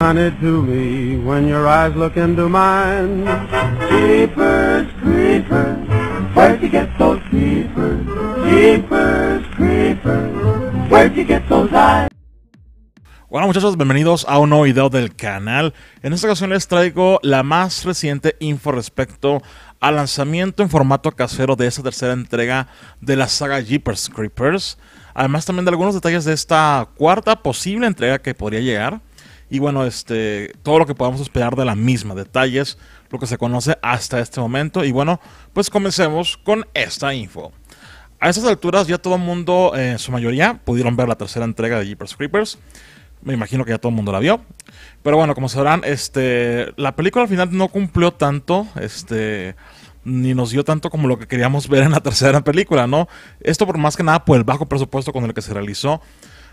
bueno, muchachos, bienvenidos a un nuevo video del canal. En esta ocasión les traigo la más reciente info respecto al lanzamiento en formato casero de esta tercera entrega de la saga Jeepers Creepers. Además también de algunos detalles de esta cuarta posible entrega que podría llegar y bueno, este, todo lo que podamos esperar de la misma, detalles, lo que se conoce hasta este momento. Y bueno, pues comencemos con esta info. A estas alturas ya todo el mundo, en su mayoría, pudieron ver la tercera entrega de Jeepers Creepers. Me imagino que ya todo el mundo la vio. Pero bueno, como sabrán, este, la película al final no cumplió tanto, este, ni nos dio tanto como lo que queríamos ver en la tercera película, ¿no? Esto por más que nada por el bajo presupuesto con el que se realizó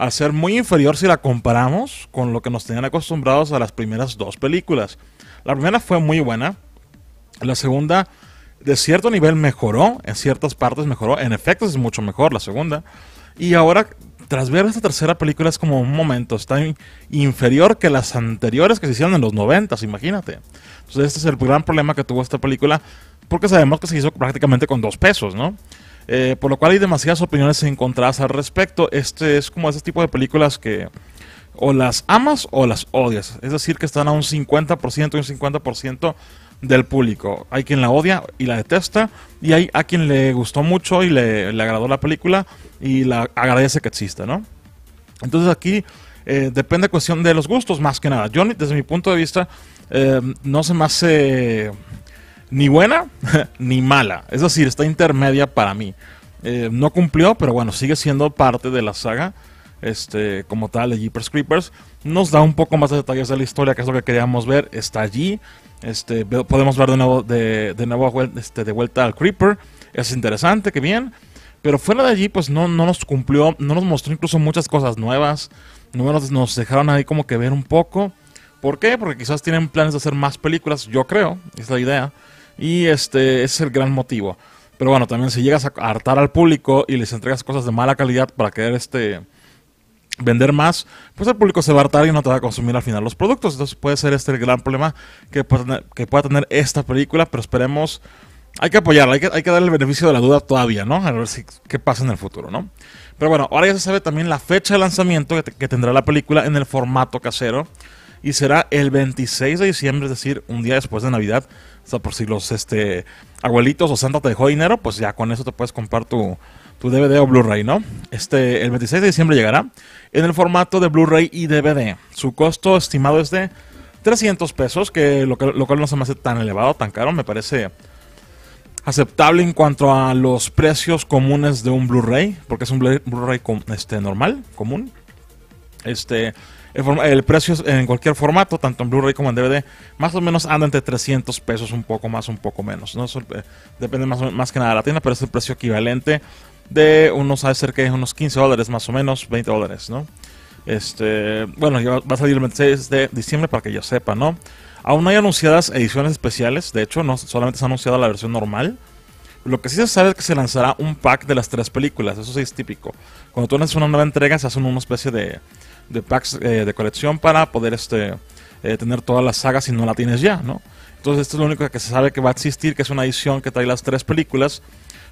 a ser muy inferior si la comparamos con lo que nos tenían acostumbrados a las primeras dos películas. La primera fue muy buena, la segunda de cierto nivel mejoró, en ciertas partes mejoró, en efectos es mucho mejor la segunda, y ahora tras ver esta tercera película es como un momento, está inferior que las anteriores que se hicieron en los 90, imagínate. Entonces este es el gran problema que tuvo esta película, porque sabemos que se hizo prácticamente con dos pesos, ¿no? Eh, por lo cual hay demasiadas opiniones encontradas al respecto. Este es como ese tipo de películas que o las amas o las odias. Es decir, que están a un 50% y un 50% del público. Hay quien la odia y la detesta, y hay a quien le gustó mucho y le, agradó la película y la agradece que exista, ¿no? Entonces aquí eh, depende cuestión de los gustos más que nada. Johnny, desde mi punto de vista, eh, no se me hace ni buena ni mala. Es decir, está intermedia para mí. Eh, no cumplió, pero bueno, sigue siendo parte de la saga. Este, como tal, de Jeepers Creepers. Nos da un poco más de detalles de la historia, que es lo que queríamos ver. Está allí. Este, podemos ver de nuevo, de, nuevo este, de vuelta al Creeper. Es interesante, que bien. Pero fuera de allí, pues no, no nos cumplió, no nos mostró incluso muchas cosas nuevas. No nos dejaron ahí como que ver un poco. ¿Por qué? Porque quizás tienen planes de hacer más películas, yo creo, es la idea. Y este, es el gran motivo. Pero bueno, también si llegas a hartar al público y les entregas cosas de mala calidad para querer este, vender más, pues el público se va a hartar y no te va a consumir al final los productos. Entonces puede ser este el gran problema que pueda tener, esta película, pero esperemos... Hay que apoyarla, hay que, hay que darle el beneficio de la duda todavía, ¿no? A ver qué pasa en el futuro, ¿no? Pero bueno, ahora ya se sabe también la fecha de lanzamiento que tendrá la película en el formato casero y será el 26 de diciembre, es decir, un día después de Navidad. O sea, por si los este, abuelitos o Santa te dejó dinero, pues ya con eso te puedes comprar tu, tu DVD o Blu-ray, ¿no? Este, el 26 de diciembre llegará en el formato de Blu-ray y DVD. Su costo estimado es de 300 pesos, que lo, lo cual no se me hace tan elevado, tan caro, me parece aceptable en cuanto a los precios comunes de un Blu-ray, porque es un Blu-ray este, normal, común. Este, el, precio en cualquier formato, tanto en Blu-ray como en DVD, más o menos anda entre 300 pesos, un poco más, un poco menos. ¿no? Eh, depende más, que nada de la tienda, pero es el precio equivalente de unos, a es unos 15 dólares más o menos, 20 dólares, ¿no? Este, bueno, ya va a salir el 26 de diciembre para que yo sepa, ¿no? Aún no hay anunciadas ediciones especiales, de hecho, no solamente se ha anunciado la versión normal. Lo que sí se sabe es que se lanzará un pack de las tres películas, eso sí es típico. Cuando tú lanzas una nueva entrega, se hace una especie de, de packs eh, de colección para poder este, eh, tener todas las sagas si no la tienes ya, ¿no? Entonces esto es lo único que se sabe que va a existir, que es una edición que trae las tres películas,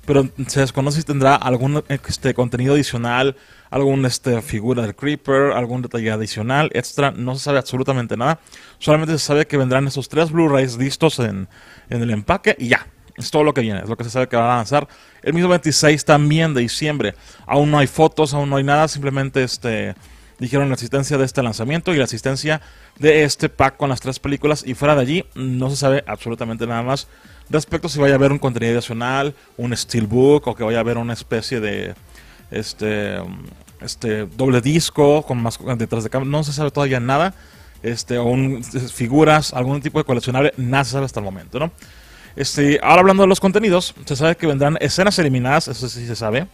pero se desconoce si tendrá algún este, contenido adicional, alguna este, figura del Creeper, algún detalle adicional, extra, no se sabe absolutamente nada. Solamente se sabe que vendrán esos tres Blu-rays listos en, en el empaque y ya, es todo lo que viene, es lo que se sabe que va a lanzar. El mismo 26 también de diciembre. Aún no hay fotos, aún no hay nada, simplemente este dijeron la existencia de este lanzamiento y la existencia de este pack con las tres películas y fuera de allí no se sabe absolutamente nada más respecto si vaya a haber un contenido adicional, un steelbook o que vaya a haber una especie de este este doble disco con más detrás de cámara, no se sabe todavía nada, este o eh, figuras, algún tipo de coleccionable, nada se sabe hasta el momento, ¿no? Este, ahora hablando de los contenidos, se sabe que vendrán escenas eliminadas, eso sí se sabe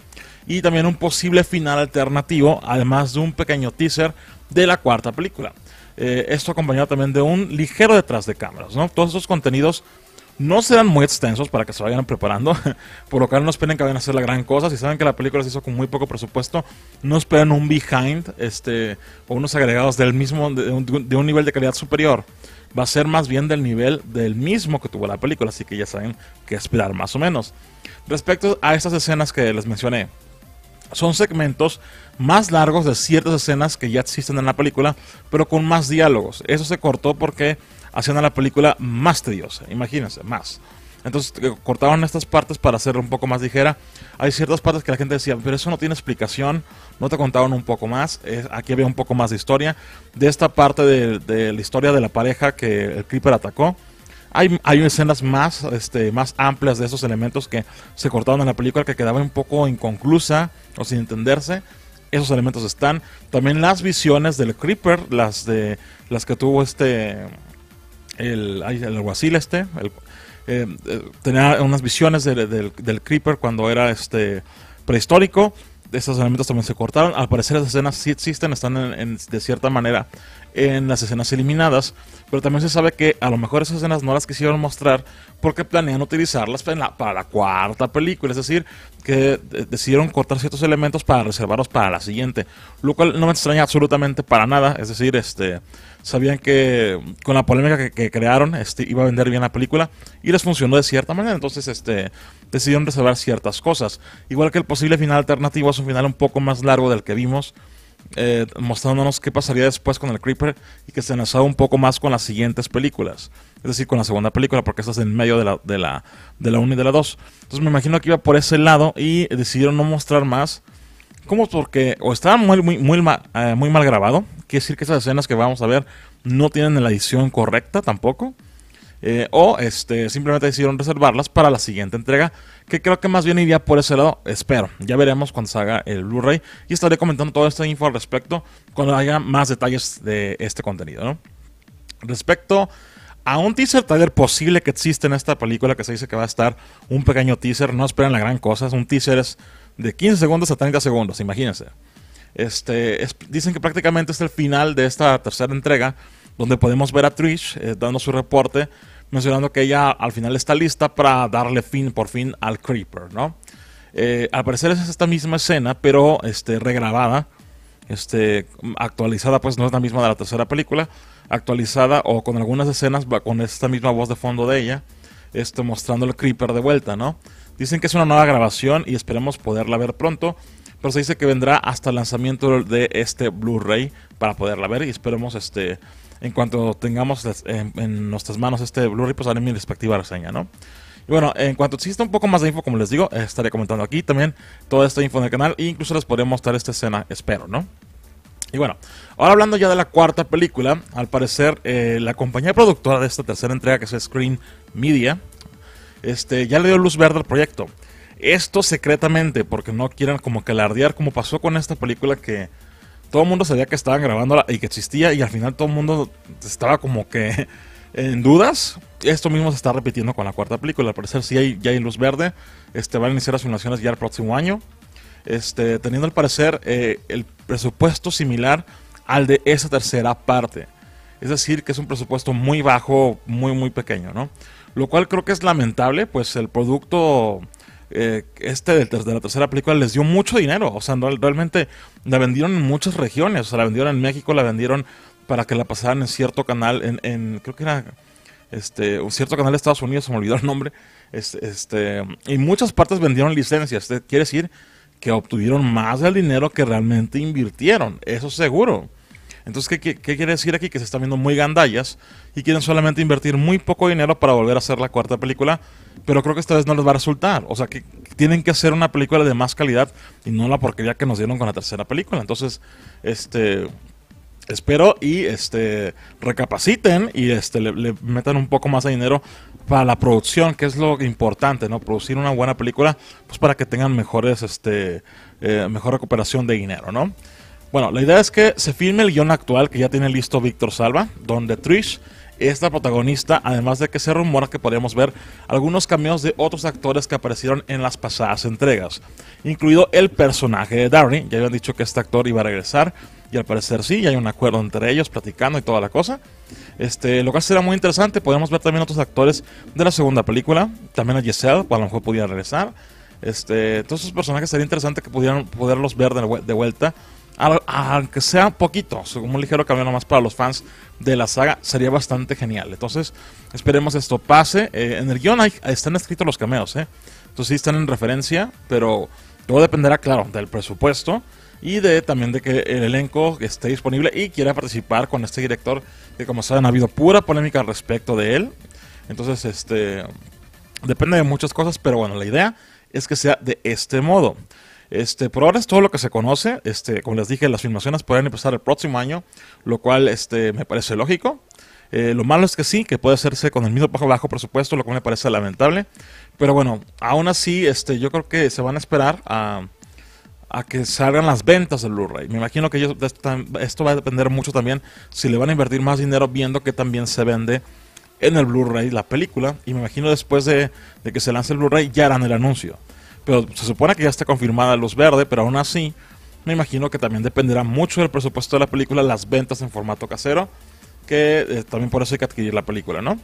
y también un posible final alternativo, además de un pequeño teaser de la cuarta película. Eh, esto acompañado también de un ligero detrás de cámaras, ¿no? Todos esos contenidos no serán muy extensos para que se vayan preparando, por lo cual no esperen que vayan a hacer la gran cosa. Si saben que la película se hizo con muy poco presupuesto, no esperen un behind este, o unos agregados del mismo, de un, nivel de calidad superior. Va a ser más bien del nivel del mismo que tuvo la película, así que ya saben qué esperar más o menos. Respecto a estas escenas que les mencioné, son segmentos más largos de ciertas escenas que ya existen en la película, pero con más diálogos. Eso se cortó porque hacían a la película más tediosa, imagínense, más. Entonces eh, cortaban estas partes para hacerla un poco más ligera. Hay ciertas partes que la gente decía, pero eso no tiene explicación, no te contaron un poco más. aquí había un poco más de historia. De esta parte de, de la historia de la pareja que el Creeper atacó, hay, hay escenas más, este, más amplias de esos elementos que se cortaron en la película que quedaban un poco inconclusa o sin entenderse. Esos elementos están. También las visiones del Creeper, las de las que tuvo este el, el alguacil este, eh, eh, tenía unas visiones del, Creeper cuando era este prehistórico. esos elementos también se cortaron. Al parecer, esas escenas sí existen, están en, de cierta manera en las escenas eliminadas, pero también se sabe que a lo mejor esas escenas no las quisieron mostrar porque planean utilizarlas para la, cuarta película, es decir, que decidieron cortar ciertos elementos para reservarlos para la siguiente, lo cual no me extraña absolutamente para nada, es decir, este sabían que con la polémica que, crearon este, iba a vender bien la película y les funcionó de cierta manera, entonces este decidieron reservar ciertas cosas, igual que el posible final alternativo es un final un poco más largo del que vimos, eh, mostrándonos qué pasaría después con el Creeper y que se enlazaba un poco más con las siguientes películas. Es decir, con la segunda película, porque estás en medio de la, de la, de 1 y de la 2. Entonces me imagino que iba por ese lado y decidieron no mostrar más. Como porque o estaba muy, muy, mal, eh, muy mal grabado, quiere decir que esas escenas que vamos a ver no tienen la edición correcta tampoco. Eh, o este, simplemente decidieron reservarlas para la siguiente entrega, que creo que más bien iría por ese lado, espero. Ya veremos cuando salga el Blu-ray y estaré comentando toda esta info al respecto cuando haya más detalles de este contenido. Respecto a un teaser trailer posible que existe en esta película, que se dice que va a estar un pequeño teaser, no esperen la gran cosa, un teaser es de 15 segundos a 30 segundos, imagínense. Este, dicen que prácticamente es el final de esta tercera entrega, donde podemos ver a Trish eh, dando su reporte mencionando que ella al final está lista para darle fin por fin al Creeper, ¿no? Eh, al parecer es esta misma escena, pero este, regrabada, este, actualizada, pues no es la misma de la tercera película, actualizada o con algunas escenas con esta misma voz de fondo de ella, este, mostrando el Creeper de vuelta, ¿no? Dicen que es una nueva grabación y esperemos poderla ver pronto, pero se dice que vendrá hasta el lanzamiento de este Blu-ray para poderla ver y esperemos este en cuanto tengamos en, nuestras manos este Blu-ray, pues haré mi respectiva reseña, ¿no? Y bueno, en cuanto exista un poco más de info, como les digo, estaré comentando aquí también toda esta info en el canal e incluso les podría mostrar esta escena, espero, ¿no? Y bueno, ahora hablando ya de la cuarta película, al parecer eh, la compañía productora de esta tercera entrega, que es Screen Media, este, ya le dio luz verde al proyecto. Esto secretamente, porque no quieran como que como pasó con esta película que todo el mundo sabía que estaban grabando y que existía y al final todo el mundo estaba como que en dudas. Esto mismo se está repitiendo con la cuarta película. Al parecer sí hay, ya hay luz verde. Este, van a iniciar las filmaciones ya el próximo año. Este, teniendo al parecer eh, el presupuesto similar al de esa tercera parte. Es decir, que es un presupuesto muy bajo, muy, muy pequeño, ¿no? Lo cual creo que es lamentable, pues el producto eh, este de, la tercera película les dio mucho dinero. O sea, realmente la vendieron en muchas regiones. O sea, la vendieron en México, la vendieron para que la pasaran en cierto canal, en, creo que era este, un cierto canal de Estados Unidos, se me olvidó el nombre. Este, y muchas partes vendieron licencias. Quiere decir que obtuvieron más del dinero que realmente invirtieron. Eso seguro. Entonces, ¿qué, quiere decir aquí? Que se están viendo muy gandallas y quieren solamente invertir muy poco dinero para volver a hacer la cuarta película, pero creo que esta vez no les va a resultar. O sea, que tienen que hacer una película de más calidad y no la porquería que nos dieron con la tercera película. Entonces, este... Espero y este recapaciten y este le, metan un poco más de dinero para la producción, que es lo importante, ¿no? Producir una buena película, pues para que tengan mejores, este, eh, mejor recuperación de dinero, ¿no? Bueno, la idea es que se filme el guión actual que ya tiene listo Víctor Salva, donde Trish es la protagonista, además de que se rumora que podríamos ver algunos cameos de otros actores que aparecieron en las pasadas entregas, incluido el personaje de Darry, ya habían dicho que este actor iba a regresar, y al parecer sí, ya hay un acuerdo entre ellos, platicando y toda la cosa. Este, lo cual será muy interesante, podríamos ver también otros actores de la segunda película, también a Giselle, a lo mejor pudiera regresar. Este, todos esos personajes sería interesante que pudieran poderlos ver de vuelta aunque sea sea como un ligero cambio nomás para los fans de la saga, sería bastante genial. Entonces, esperemos esto pase. Eh, en el guión están escritos los cameos, ¿eh? Entonces sí están en referencia, pero todo dependerá, claro, del presupuesto y de también de que el elenco esté disponible y quiera participar con este director, que como saben ha habido pura polémica al respecto de él. Entonces, este, depende de muchas cosas, pero bueno, la idea es que sea de este modo. Este, por ahora es todo lo que se conoce. Este, como les dije, las filmaciones pueden empezar el próximo año, lo cual este, me parece lógico. Eh, lo malo es que sí, que puede hacerse con el mismo bajo bajo presupuesto, lo cual me parece lamentable. Pero bueno, aún así, este, yo creo que se van a esperar a, que salgan las ventas del Blu-ray. Me imagino que esto va a depender mucho también si le van a invertir más dinero viendo que también se vende en el Blu-ray la película. Y me imagino después de, de que se lance el Blu-ray ya harán el anuncio. Pero se supone que ya está confirmada la luz verde, pero aún así, me imagino que también dependerá mucho del presupuesto de la película, las ventas en formato casero, que eh, también por eso hay que adquirir la película, ¿no?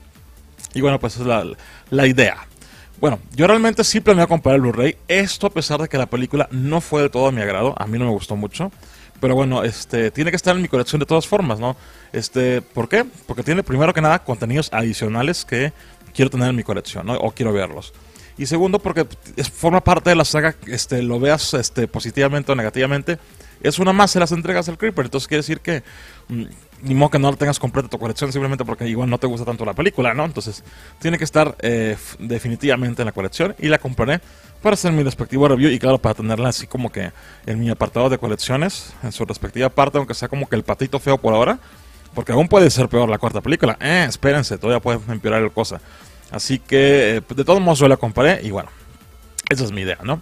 Y bueno, pues es la, idea. Bueno, yo realmente sí planeo comprar el Blu-ray. Esto a pesar de que la película no fue de todo a mi agrado, a mí no me gustó mucho. Pero bueno, este, tiene que estar en mi colección de todas formas, ¿no? Este, ¿por qué? Porque tiene primero que nada contenidos adicionales que quiero tener en mi colección, ¿no? O quiero verlos. Y segundo, porque forma parte de la saga, este, lo veas este, positivamente o negativamente, es una más de las entregas del Creeper. Entonces quiere decir que mm, ni modo que no la tengas completa tu colección simplemente porque igual no te gusta tanto la película, ¿no? Entonces tiene que estar eh, definitivamente en la colección y la compraré para hacer mi respectivo review y claro, para tenerla así como que en mi apartado de colecciones, en su respectiva parte, aunque sea como que el patito feo por ahora, porque aún puede ser peor la cuarta película. Eh, espérense, todavía puede empeorar el cosa. Así que eh, de todos modos yo la comparé y bueno, esa es mi idea, ¿no?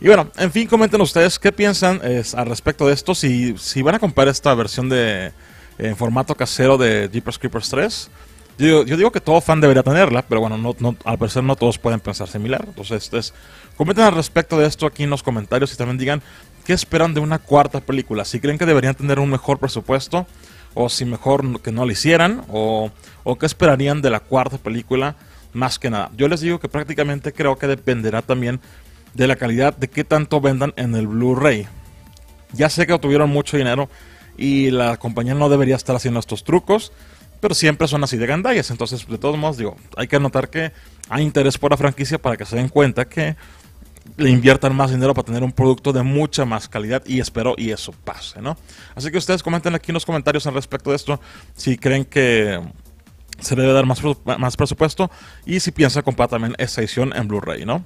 Y bueno, en fin, comenten ustedes qué piensan al respecto de esto, si, van a comprar esta versión de en formato casero de Jeepers Creepers 3. Yo, digo que todo fan debería tenerla, pero bueno, no, al parecer no todos pueden pensar similar. Entonces, este comenten al respecto de esto aquí en los comentarios y también digan qué esperan de una cuarta película. Si creen que deberían tener un mejor presupuesto, o si mejor que no lo hicieran, o, o qué esperarían de la cuarta película más que nada. Yo les digo que prácticamente creo que dependerá también de la calidad de qué tanto vendan en el Blu-ray. Ya sé que obtuvieron mucho dinero y la compañía no debería estar haciendo estos trucos, pero siempre son así de gandallas. Entonces, de todos modos, digo, hay que anotar que hay interés por la franquicia para que se den cuenta que le inviertan más dinero para tener un producto de mucha más calidad y espero y eso pase, ¿no? Así que ustedes comenten aquí en los comentarios al respecto de esto, si creen que se debe dar más, más presupuesto y si piensa comprar también esta edición en Blu-ray, ¿no?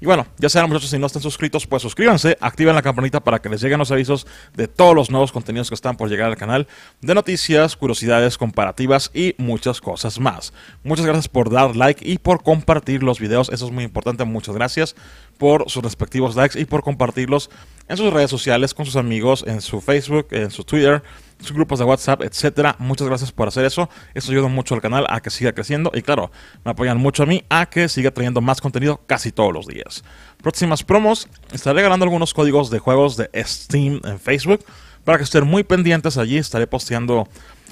Y bueno, ya saben muchachos, si no están suscritos, pues suscríbanse, activen la campanita para que les lleguen los avisos de todos los nuevos contenidos que están por llegar al canal, de noticias, curiosidades, comparativas y muchas cosas más. Muchas gracias por dar like y por compartir los videos, eso es muy importante, muchas gracias por sus respectivos likes y por compartirlos en sus redes sociales, con sus amigos, en su Facebook, en su Twitter, sus grupos de WhatsApp, etcétera. Muchas gracias por hacer eso. Eso ayuda mucho al canal a que siga creciendo y claro, me apoyan mucho a mí a que siga trayendo más contenido casi todos los días. Próximas promos, estaré regalando algunos códigos de juegos de Steam en Facebook para que estén muy pendientes allí. Estaré posteando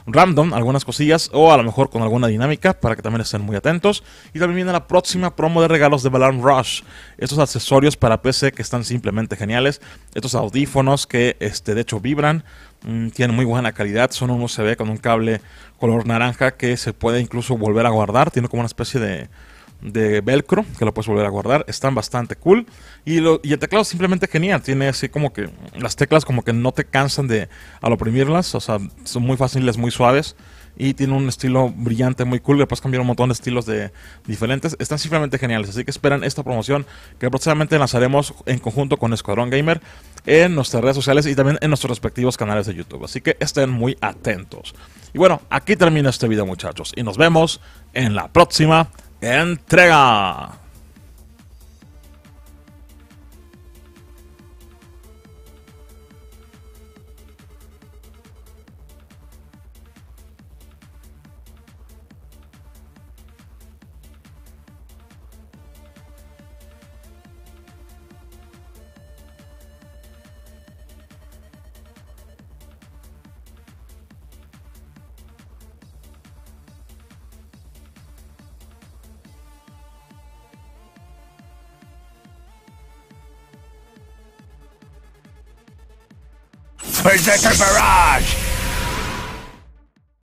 random algunas cosillas o a lo mejor con alguna dinámica para que también estén muy atentos. Y también viene la próxima promo de regalos de Balan Rush. Estos accesorios para PC que están simplemente geniales. Estos audífonos que este, de hecho vibran. Mm, tienen muy buena calidad. Son un ve con un cable color naranja que se puede incluso volver a guardar. Tiene como una especie de de velcro que lo puedes volver a guardar están bastante cool y, lo, y el teclado es simplemente genial tiene así como que las teclas como que no te cansan de al oprimirlas o sea son muy fáciles muy suaves y tiene un estilo brillante muy cool le puedes cambiar un montón de estilos de diferentes están simplemente geniales así que esperan esta promoción que próximamente lanzaremos en conjunto con Escuadrón Gamer en nuestras redes sociales y también en nuestros respectivos canales de YouTube así que estén muy atentos y bueno aquí termina este video muchachos y nos vemos en la próxima entrega. Berserker Barrage!